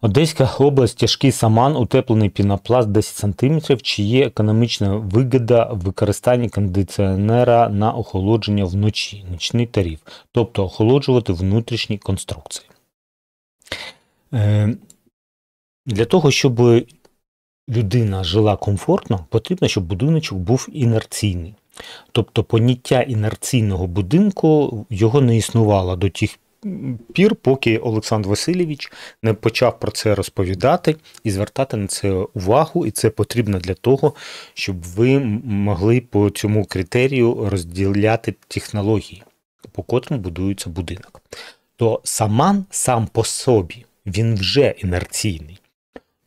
Одеська область тяжкий саман, утеплений пінопласт 10 см, чи є економічна вигода використання кондиціонера на охолодження вночі, нічний тариф, тобто охолоджувати внутрішні конструкції. Е, для того, щоб людина жила комфортно, потрібно, щоб будиночок був інерційний. Тобто поняття інерційного будинку його не існувало до тих пір, поки Олександр Васильович не почав про це розповідати і звертати на це увагу, і це потрібно для того, щоб ви могли по цьому критерію розділяти технології, по котрим будується будинок. То саман сам по собі він вже інерційний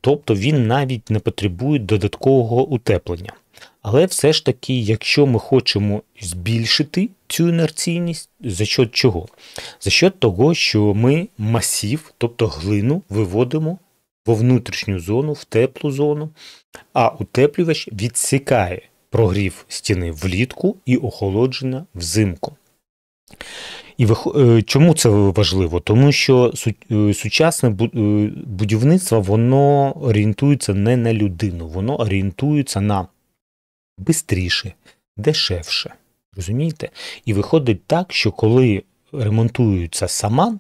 тобто він навіть не потребує додаткового утеплення. Але все ж таки, якщо ми хочемо збільшити цю інерційність, за що чого? За що того, що ми масів, тобто глину, виводимо во внутрішню зону, в теплу зону, а утеплювач відсікає прогрів стіни влітку і охолодження взимку. І е, чому це важливо? Тому що е, сучасне е, будівництво воно орієнтується не на людину, воно орієнтується на бистріше, дешевше. Розумієте? І виходить так, що коли ремонтується саман,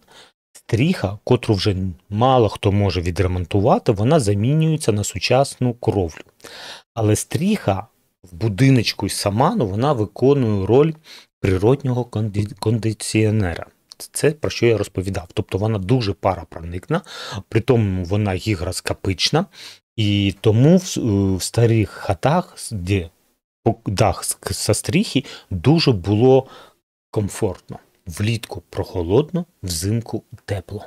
стріха, котру вже мало хто може відремонтувати, вона замінюється на сучасну кровлю. Але стріха в будиночку саману вона виконує роль природнього конди... кондиціонера. Це про що я розповідав. Тобто вона дуже парапроникна, при тому вона гігроскопична, і тому в, е, в старих хатах, де дах со стріхи, дуже було комфортно. Влітку прохолодно, взимку тепло.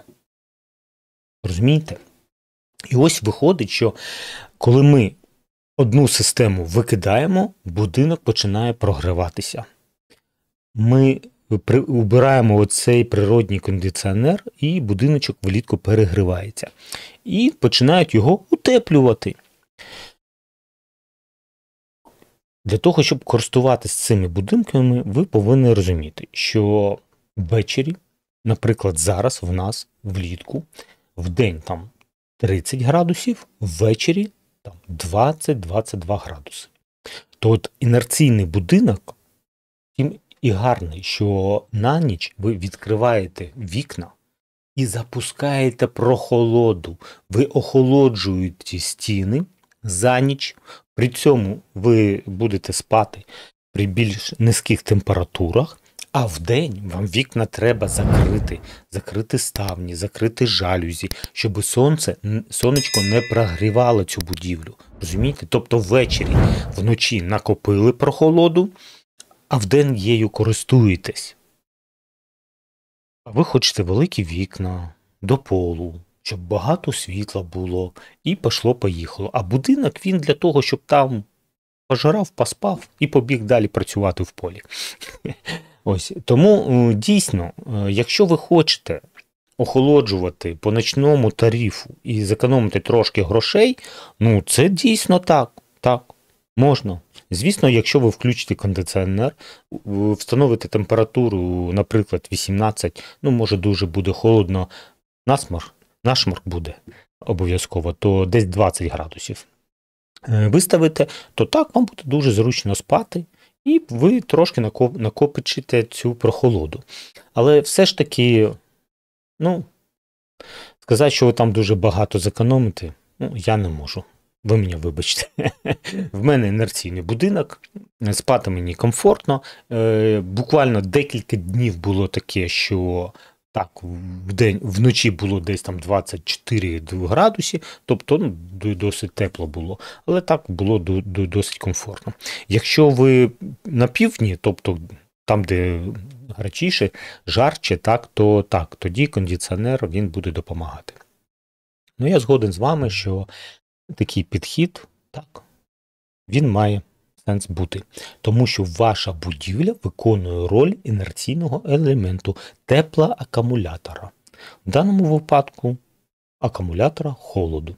Розумієте? І ось виходить, що коли ми одну систему викидаємо, будинок починає прогриватися ми убираємо оцей природній кондиціонер, і будиночок влітку перегрівається. І починають його утеплювати. Для того, щоб користуватися цими будинками, ви повинні розуміти, що ввечері, наприклад, зараз в нас влітку, в день там 30 градусів, ввечері там 20-22 градуси. То от інерційний будинок, тим і гарний, що на ніч ви відкриваєте вікна і запускаєте прохолоду, ви охолоджуєте стіни за ніч, при цьому ви будете спати при більш низьких температурах. А в день вам вікна треба закрити, закрити ставні, закрити жалюзі, щоб сонце сонечко не прогрівало цю будівлю. Розумієте? Тобто ввечері вночі накопили прохолоду, а вдень єю користуєтесь. А ви хочете великі вікна до полу, щоб багато світла було і пішло поїхало. А будинок він для того, щоб там пожирав, поспав і побіг далі працювати в полі. Ось Тому е, дійсно, е, якщо ви хочете охолоджувати по ночному тарифу і зекономити трошки грошей, ну це дійсно так. так, можна. Звісно, якщо ви включите кондиціонер, встановите температуру, наприклад, 18, ну, може, дуже буде холодно, насмар, нашмарк буде обов'язково, то десь 20 градусів. Е, виставите, то так вам буде дуже зручно спати, і ви трошки накопичите цю прохолоду. Але все ж таки, ну, сказати, що ви там дуже багато зекономите, ну, я не можу. Ви мене вибачте, в мене інерційний будинок, спати мені комфортно. Е, буквально декілька днів було таке, що так, вдень, вночі було десь там 24 градусі, тобто ну, досить тепло було, але так було досить комфортно. Якщо ви на півдні, тобто там, де гарячіше, жарче, так, то так, тоді кондиціонер він буде допомагати. Ну, я згоден з вами, що такий підхід, так, він має сенс бути. Тому що ваша будівля виконує роль інерційного елементу тепла акумулятора. В даному випадку акумулятора холоду.